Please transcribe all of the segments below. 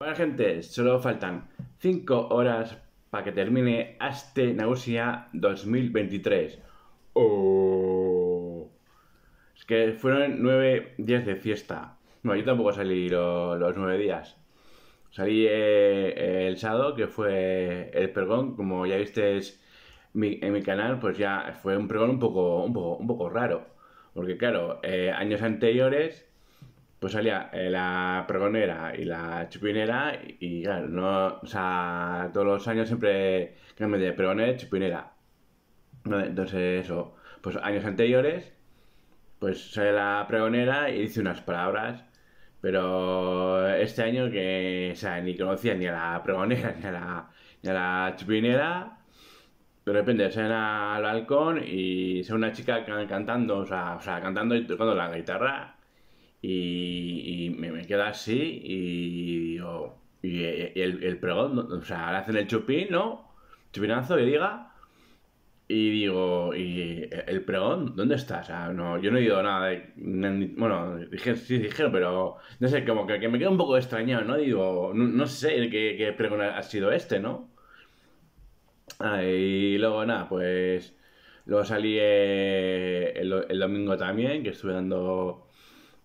Bueno gente, solo faltan 5 horas para que termine este negocio 2023. Es que fueron 9 días de fiesta. No, yo tampoco salí los 9 días. Salí eh, el sábado, que fue el pregón. Como ya visteis en mi canal, pues ya fue un pregón un poco, un poco, raro. Porque claro, eh, años anteriores pues salía eh, la pregonera y la chupinera y, claro, no, sea, todos los años siempre cambian de pregonera y chupinera. Entonces eso, pues años anteriores, pues sale la pregonera y dice unas palabras, pero este año que, ni conocía ni a la pregonera ni a la, ni chupinera, de repente salen al balcón y sale una chica cantando, o sea, cantando y tocando la guitarra y, me, me, quedo así y digo, y, el, el, pregón, o sea, ahora hacen el chupín, ¿no? Chupinazo y diga, y digo, ¿y el pregón? ¿Dónde está? O sea, no, yo no he oído nada. De, bueno, dije, sí, dijeron, pero no sé, como que, me quedo un poco extrañado, ¿no? Digo, no, sé qué, qué pregón ha sido este, ¿no? y luego nada, pues luego salí eh, el, el, domingo también, que estuve dando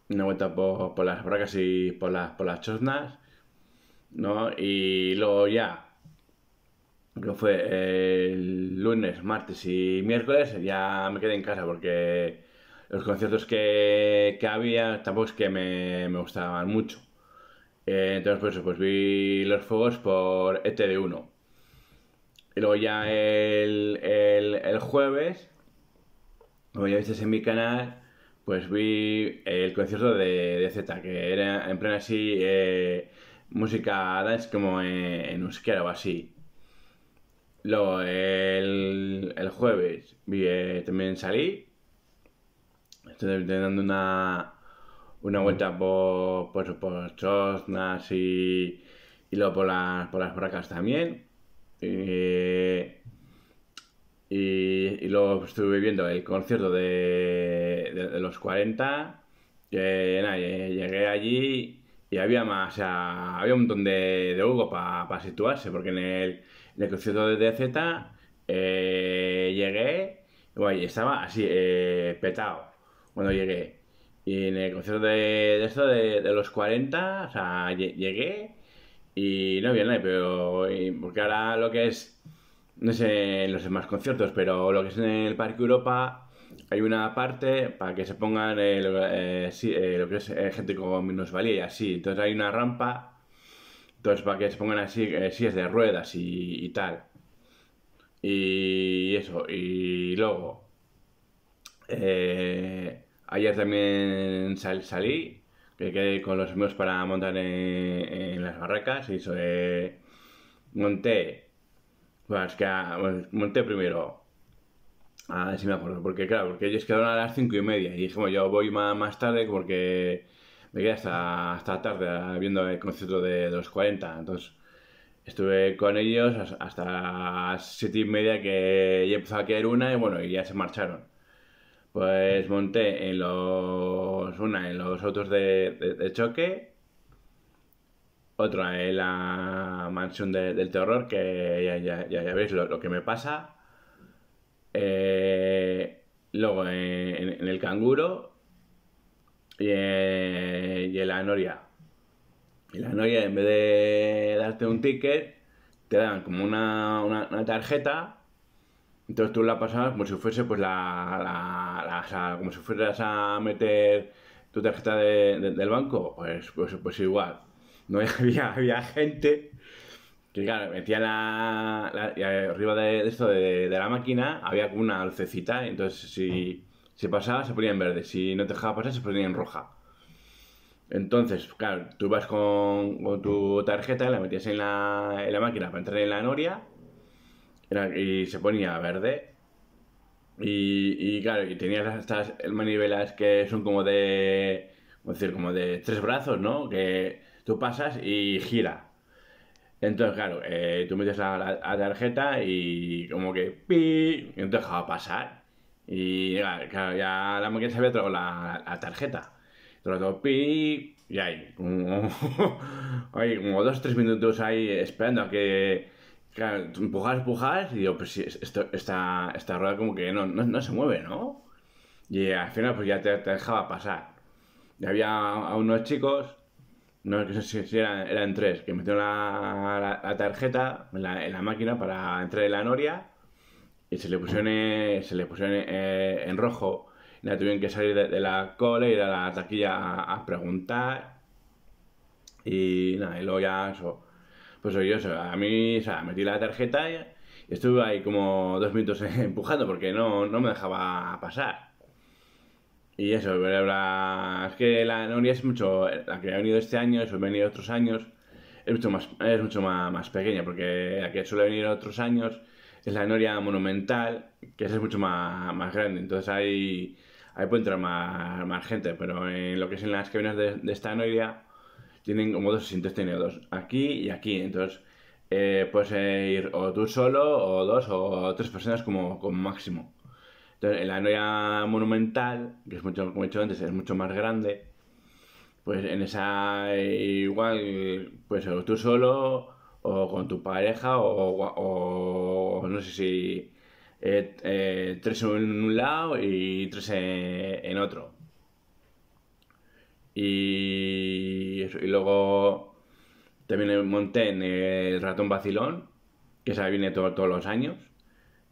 una vuelta por, por las bracas y por las, por las chosnas, ¿no? Y luego ya, que fue el lunes, martes y miércoles, ya me quedé en casa porque los conciertos que, había tampoco es que me, gustaban mucho. Eh, entonces, pues, pues vi los fuegos por ETD1. Y luego ya el, el, el jueves, como ya viste en mi canal, pues vi eh, el concierto de, Z, que era en plena así eh, música dance como en euskera o así. Luego el, jueves vi, eh, también salí. Estoy dando una, una vuelta por, pues, por, Chosnas y, y luego por las, por las también. Y, y luego estuve viendo el concierto de, los 40. nada, llegué allí y había más, o sea, había un montón de, de Hugo para situarse, porque en el, concierto de DZ eh, llegué y estaba así, eh, petado cuando llegué. Y en el concierto de, esto de, de, los 40, o sea, llegué y no había nadie, pero porque ahora lo que es no sé en los demás conciertos, pero lo que es en el Parque Europa hay una parte para que se pongan eh, eh, eh, lo, que es gente con minusvalía y así. Entonces hay una rampa, entonces para que se pongan así, si es de ruedas y, y, tal. Y eso, y luego, ayer también salí, que quedé con los amigos para montar en, las barracas, y eso, monté pues que ah, ah, monté primero. ver si me acuerdo, porque claro, porque ellos quedaron a las cinco y media y dijimos yo voy más, tarde porque me quedé hasta, hasta tarde ah, viendo el concierto de, los 40, entonces estuve con ellos hasta las siete y media que ya empezó a caer una y bueno, y ya se marcharon. Pues monté en los una en los autos de choque otra es eh, la mansión del terror, que ya, ya, ya, veis lo, que me pasa. Eh, luego eh, en, el canguro y en, la noria. Y la noria, en vez de darte un ticket, te dan como una, una, tarjeta. Entonces tú la pasabas como si fuese, pues la, la, como si fueras a meter tu tarjeta de, del banco. Pues, pues, pues igual no había, había gente que, claro, metía la, arriba de, esto de, la máquina, había como una lucecita, entonces si, si pasaba se ponía en verde, si no te dejaba pasar se ponía en roja. Entonces, claro, tú vas con, tu tarjeta, la metías en la, en la máquina para entrar en la noria y se ponía verde. Y, y, claro, y tenías estas manivelas que son como de, decir, como de tres brazos, ¿no? Que tú pasas y gira. Entonces, claro, eh, tú metes la, tarjeta y como que pi, no te dejaba pasar. Y claro, ya la mujer se había tragado la, tarjeta. Entonces, pi, y ahí, como, como dos o tres minutos ahí esperando a que. Claro, empujas, empujas, y digo, pues sí, esto, esta, esta rueda como que no, se mueve, ¿no? Y al final, pues ya te, dejaba pasar. Y había a unos chicos no, que sé si eran, tres, que metieron la, tarjeta en la, máquina para entrar en la noria y se le pusieron, eh, se le pusieron eh, en rojo. Y la tuvieron que salir de, la cola, ir a la taquilla a, preguntar. Y nada, y luego ya eso. Pues yo, a mí, o sea, metí la tarjeta y estuve ahí como dos minutos empujando porque no, no me dejaba pasar. Y eso, es que la noria es mucho, la que ha venido este año, eso ha venido otros años, es mucho más, es mucho más, pequeña, porque la que suele venir otros años es la noria monumental, que es mucho más, más grande, entonces ahí, puede entrar más, gente, pero en lo que es en las cabinas de, esta noria tienen como dos asientos, dos, aquí y aquí, entonces eh, puedes ir o tú solo, o dos, o tres personas como, como máximo. Entonces, la área monumental, que es mucho, como antes, es mucho más grande, pues en esa eh, igual, pues o tú solo, o con tu pareja, o, no sé si eh, eh, tres en un lado y tres en, otro. Y, luego también monté en el ratón vacilón, que se viene todos los años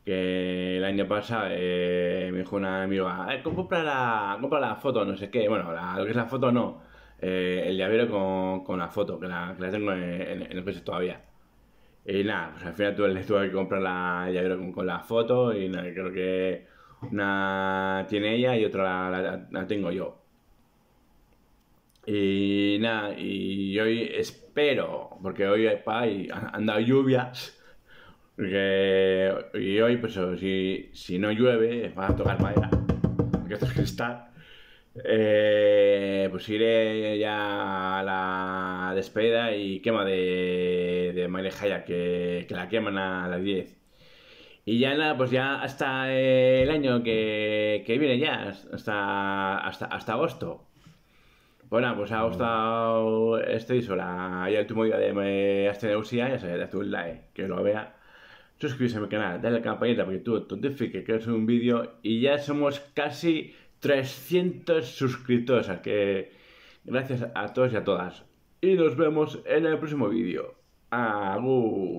que el año pasado eh, me dijo una amiga, ah, compra, la, compra la foto, no sé qué, bueno, lo que es la foto no, eh, el llavero con, la foto, que la, tengo en, el coche todavía. Y nada, pues al final tuve, que comprar la, el llavero con, la foto y creo que una tiene ella y otra la, tengo yo. Y nada, y hoy espero, porque hoy pa, y han dado lluvias porque, y hoy, pues si, si no llueve, va a tocar madera. que esto es cristal. Eh, pues iré ya a la despedida y quema de, de Maile que, que, la queman a las 10. Y ya nada, pues ya hasta el año que, que viene ya, hasta, hasta, hasta agosto. Bueno, pues, pues ha mm. gustado sola este y el último día de Asteneusia, ya sabes, de tu like que lo vea suscribirse a mi canal, dale a la campanita para que tú notifique que es un vídeo y ya somos casi 300 suscriptores, que gracias a todos y a todas. Y nos vemos en el próximo vídeo. Agu!